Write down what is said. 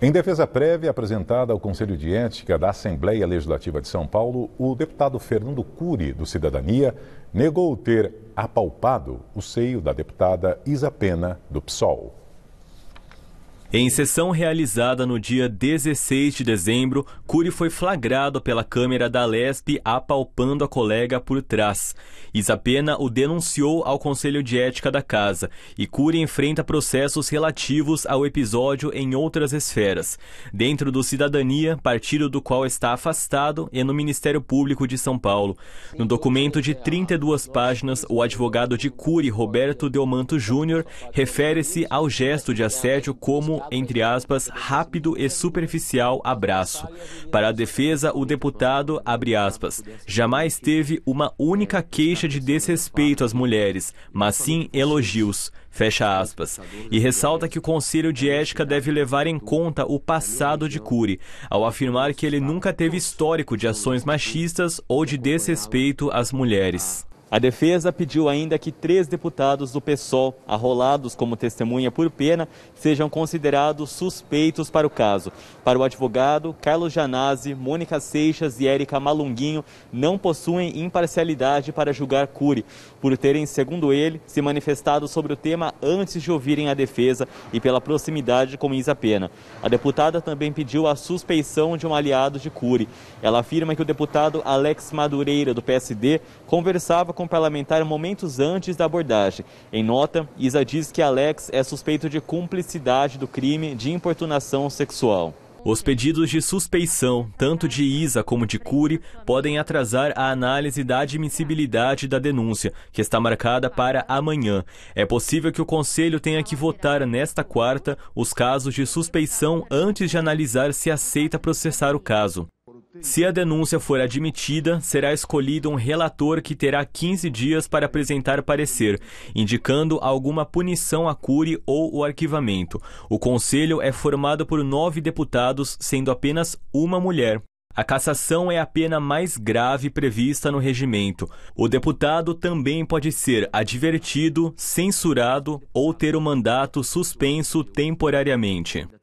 Em defesa prévia apresentada ao Conselho de Ética da Assembleia Legislativa de São Paulo, o deputado Fernando Cury, do Cidadania, negou ter apalpado o seio da deputada Isa Pena, do PSOL. Em sessão realizada no dia 16 de dezembro, Cury foi flagrado pela câmera da Lesp apalpando a colega por trás. Isapena o denunciou ao Conselho de Ética da Casa e Cury enfrenta processos relativos ao episódio em outras esferas, dentro do Cidadania, partido do qual está afastado, e no Ministério Público de São Paulo. No documento de 32 páginas, o advogado de Cury, Roberto Delmanto Júnior, refere-se ao gesto de assédio como entre aspas, rápido e superficial abraço. Para a defesa, o deputado, abre aspas, jamais teve uma única queixa de desrespeito às mulheres, mas sim elogios. Fecha aspas. E ressalta que o Conselho de Ética deve levar em conta o passado de Cury, ao afirmar que ele nunca teve histórico de ações machistas ou de desrespeito às mulheres. A defesa pediu ainda que três deputados do PSOL, arrolados como testemunha por pena, sejam considerados suspeitos para o caso. Para o advogado, Carlos Janazzi, Mônica Seixas e Érica Malunguinho não possuem imparcialidade para julgar Cury, por terem, segundo ele, se manifestado sobre o tema antes de ouvirem a defesa e pela proximidade com Isa Pena. A deputada também pediu a suspeição de um aliado de Cury. Ela afirma que o deputado Alex Madureira, do PSD, conversava com o parlamentar momentos antes da abordagem. Em nota, Isa diz que Alex é suspeito de cumplicidade do crime de importunação sexual. Os pedidos de suspeição, tanto de Isa como de Cury, podem atrasar a análise da admissibilidade da denúncia, que está marcada para amanhã. É possível que o Conselho tenha que votar nesta quarta os casos de suspeição antes de analisar se aceita processar o caso. Se a denúncia for admitida, será escolhido um relator que terá 15 dias para apresentar parecer, indicando alguma punição à cure ou o arquivamento. O conselho é formado por nove deputados, sendo apenas uma mulher. A cassação é a pena mais grave prevista no regimento. O deputado também pode ser advertido, censurado ou ter o mandato suspenso temporariamente.